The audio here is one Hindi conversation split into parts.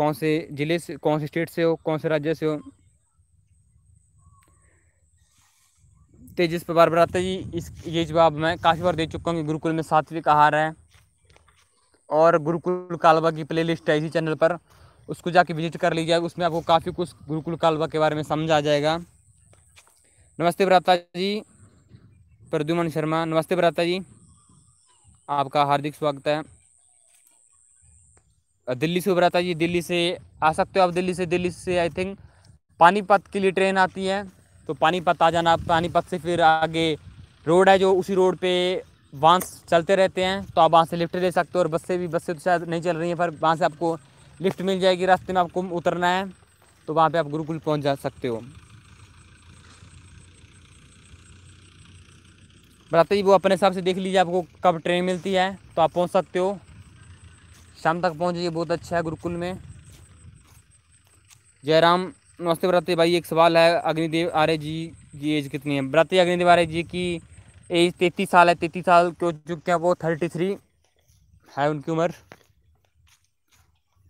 कौन से ज़िले से कौन से स्टेट से हो कौन से राज्य से हो तेजस पवार बराते जी इस ये जवाब मैं काफ़ी बार दे चुका हूँ कि गुरुकुल में सात्विक आहार है और गुरुकुल कालवा की प्लेलिस्ट है इसी चैनल पर उसको जाके विजिट कर लीजिए उसमें आपको काफ़ी कुछ गुरुकुल कालवा के बारे में समझ आ जाएगा नमस्ते बराता जी प्रद्युमन शर्मा नमस्ते बराता जी आपका हार्दिक स्वागत है दिल्ली से उभरा था ये दिल्ली से आ सकते हो आप दिल्ली से दिल्ली से आई थिंक पानीपत के लिए ट्रेन आती है तो पानीपत आ जाना पानीपत से फिर आगे रोड है जो उसी रोड पे वहाँ चलते रहते हैं तो आप वहाँ से लिफ्ट ले सकते हो और बस से भी बस से तो शायद नहीं चल रही है पर वहाँ से आपको लिफ्ट मिल जाएगी रास्ते में आपको उतरना है तो वहाँ पे आप गुरुकुल पहुँच जा सकते हो बताते तो जी वो अपने हिसाब से देख लीजिए आपको कब ट्रेन मिलती है तो आप पहुँच सकते हो शाम तक पहुँच जाइए बहुत अच्छा है गुरुकुल में जयराम नमस्ते व्रते भाई एक सवाल है अग्निदेव आर्य जी की एज कितनी है व्रते अग्निदेव आर्य जी की एज तैतीस साल है तैतीस साल के चुके हैं वो थर्टी थ्री है उनकी उम्र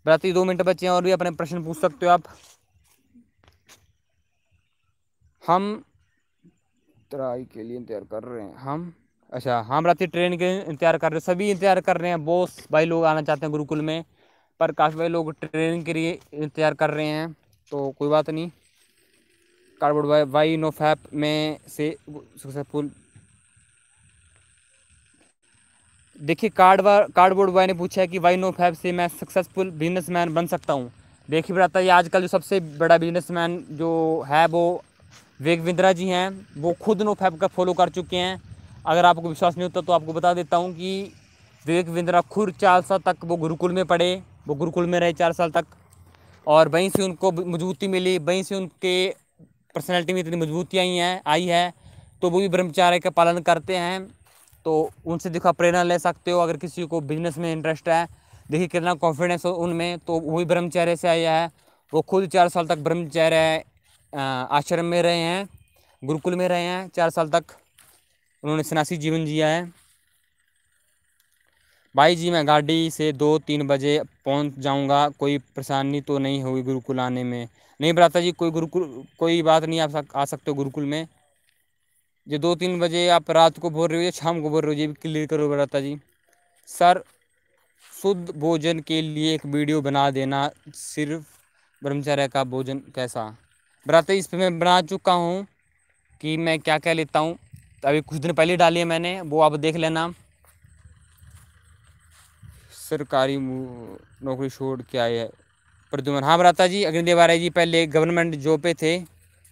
व्रते दो मिनट बचे हैं और भी अपने प्रश्न पूछ सकते हो आप हम तराई के लिए तैयार कर रहे हैं हम अच्छा हम रात ट्रेन के इंतजार कर रहे हैं सभी इंतजार कर रहे हैं बहुत भाई लोग आना चाहते हैं गुरुकुल में पर काफ़ी भाई लोग ट्रेन के लिए इंतजार कर रहे हैं तो कोई बात नहीं cardboard why, why no fap में से सक्सेसफुल देखिए कार्ड कार्डबोर्ड बॉय ने पूछा है कि वाई नो फैप से मैं सक्सेसफुल बिजनेसमैन बन सकता हूँ देखिए बताता है आजकल जो सबसे बड़ा बिजनेसमैन जो है वो वेग जी हैं वो खुद नो फैप का फॉलो कर चुके हैं अगर आपको विश्वास नहीं होता तो आपको बता देता हूँ कि विवेक विंद्रा खुर चार साल तक वो गुरुकुल में पढ़े वो गुरुकुल में रहे चार साल तक और वहीं से उनको मजबूती मिली वहीं से उनके पर्सनैलिटी में इतनी मजबूती आई हैं आई है तो वो भी ब्रह्मचार्य का पालन करते हैं तो उनसे देखो प्रेरणा ले सकते हो अगर किसी को बिजनेस में इंटरेस्ट है देखिए कितना कॉन्फिडेंस हो उनमें तो वो भी ब्रह्मचर्य से आया है वो खुद चार साल तक ब्रह्मचर्य आश्रम में रहे हैं गुरुकुल में रहे हैं चार साल तक उन्होंने सन्यासी जीवन जिया है भाई जी मैं गाड़ी से दो तीन बजे पहुंच जाऊंगा कोई परेशानी तो नहीं होगी गुरुकुल आने में नहीं बताता जी कोई गुरुकुल कोई बात नहीं आप आ सकते हो गुरुकुल में जो दो तीन बजे आप रात को बोल रहे हो या शाम को बोल रहे हो ये भी क्लियर करो बताता जी सर शुद्ध भोजन के लिए एक वीडियो बना देना सिर्फ ब्रह्मचर्य का भोजन कैसा बराता जी इस पर मैं बना चुका हूँ कि मैं क्या क्या लेता हूँ तो अभी कुछ दिन पहले डाली है मैंने वो आप देख लेना सरकारी नौकरी छोड़ के आए प्रद्युमन हाँ बराता जी अग्निदेव आर्य जी पहले गवर्नमेंट जॉब पे थे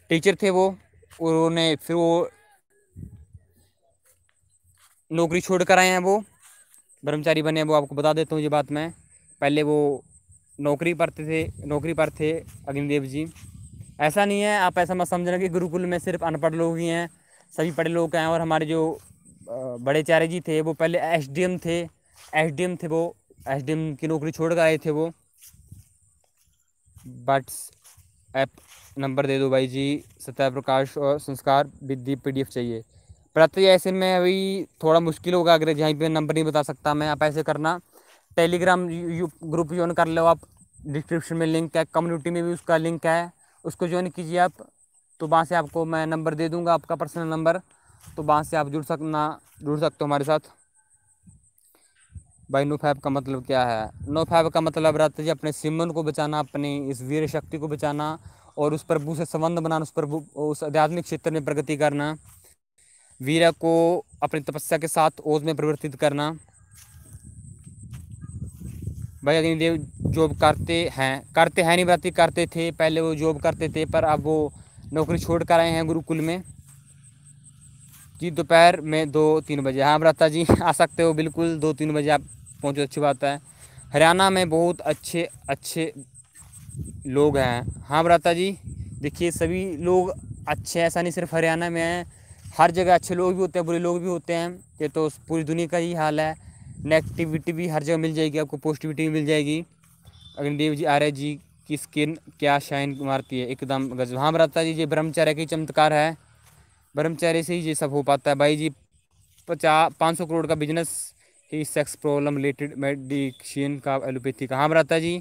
टीचर थे वो उन्होंने फिर वो नौकरी छोड़ कर आए हैं वो ब्रह्मचारी बने वो आपको बता देता हूँ ये बात मैं पहले वो नौकरी पर थे नौकरी पर थे अग्निदेव जी ऐसा नहीं है आप ऐसा मत समझना कि गुरुकुल में सिर्फ अनपढ़ लोग ही हैं सभी पढ़े लोग हैं और हमारे जो बड़े चारे जी थे वो पहले एस थे एस थे वो एस की नौकरी छोड़ कर आए थे वो बट्स ऐप नंबर दे दो भाई जी सत्या प्रकाश और संस्कार विद्धि पीडीएफ चाहिए प्रति तो ऐसे में अभी थोड़ा मुश्किल होगा अगर जहाँ पे नंबर नहीं बता सकता मैं आप ऐसे करना टेलीग्राम ग्रुप ज्वाइन कर लो आप डिस्क्रिप्शन में लिंक है कम्युनिटी में भी उसका लिंक है उसको ज्वाइन कीजिए आप तो वहाँ से आपको मैं नंबर दे दूँगा आपका पर्सनल नंबर तो वहाँ से आप जुड़ सकना जुड़ सकते हो हमारे साथ भाई नो फैब का मतलब क्या है नो फैब का मतलब रहता है अपने सिमन को बचाना अपनी इस वीर शक्ति को बचाना और उस प्रभु से संबंध बनाना उस प्रभु उस आध्यात्मिक क्षेत्र में प्रगति करना वीर को अपनी तपस्या के साथ ओज में परिवर्तित करना भाई अग्निदेव जॉब करते हैं करते हैं नहीं बताती करते थे पहले वो जॉब करते थे पर अब वो नौकरी छोड़ कर आए हैं गुरुकुल में जी दोपहर में दो तीन बजे हाँ भ्राता जी आ सकते हो बिल्कुल दो तीन बजे आप पहुँचो अच्छी बात है हरियाणा में बहुत अच्छे अच्छे लोग हैं हाँ भ्राता जी देखिए सभी लोग अच्छे ऐसा नहीं सिर्फ हरियाणा में है हर जगह अच्छे लोग भी होते हैं बुरे लोग भी होते हैं ये तो पूरी दुनिया का ही हाल है नेगेटिविटी भी हर जगह मिल जाएगी आपको पॉजिटिविटी भी मिल जाएगी अग्निदेव जी आर्य जी कि स्किन क्या शाइन मारती है एकदम गजब हाँ भ्राता जी ये ब्रह्मचर्य की चमत्कार है ब्रह्मचर्य से ही ये सब हो पाता है भाई जी पचास पाँच सौ करोड़ का बिजनेस ही सेक्स प्रॉब्लम रिलेटेड मेडिकेशन का एलोपैथी का हाँ भ्राता जी